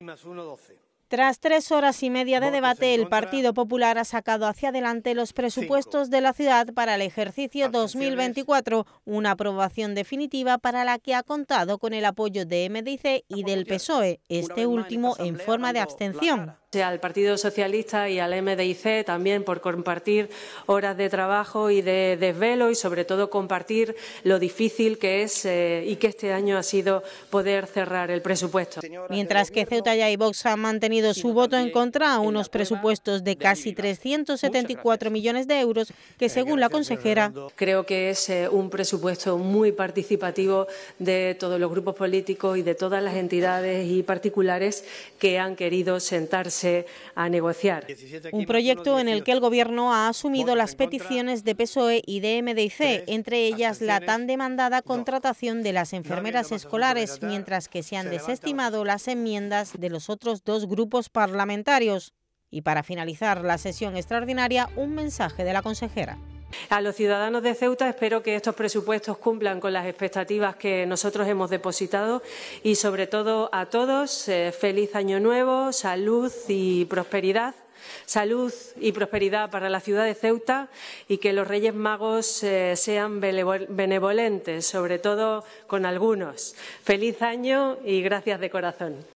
uno, doce. Tras tres horas y media de debate, el Partido Popular ha sacado hacia adelante los presupuestos de la ciudad para el ejercicio 2024, una aprobación definitiva para la que ha contado con el apoyo de MDIC y del PSOE, este último en forma de abstención al Partido Socialista y al MDIC también por compartir horas de trabajo y de desvelo y sobre todo compartir lo difícil que es eh, y que este año ha sido poder cerrar el presupuesto. Mientras que Ceuta y Vox han mantenido su voto en contra a unos presupuestos de casi 374 millones de euros que, eh, según la consejera, creo que es eh, un presupuesto muy participativo de todos los grupos políticos y de todas las entidades y particulares que han querido sentarse a negociar. Un proyecto en el que el Gobierno ha asumido las peticiones de PSOE y de MDIC, entre ellas la tan demandada contratación de las enfermeras escolares, mientras que se han desestimado las enmiendas de los otros dos grupos grupos parlamentarios. Y para finalizar la sesión extraordinaria, un mensaje de la consejera. A los ciudadanos de Ceuta espero que estos presupuestos cumplan con las expectativas que nosotros hemos depositado y, sobre todo, a todos, eh, feliz año nuevo, salud y prosperidad. Salud y prosperidad para la ciudad de Ceuta y que los Reyes Magos eh, sean benevolentes, sobre todo con algunos. Feliz año y gracias de corazón.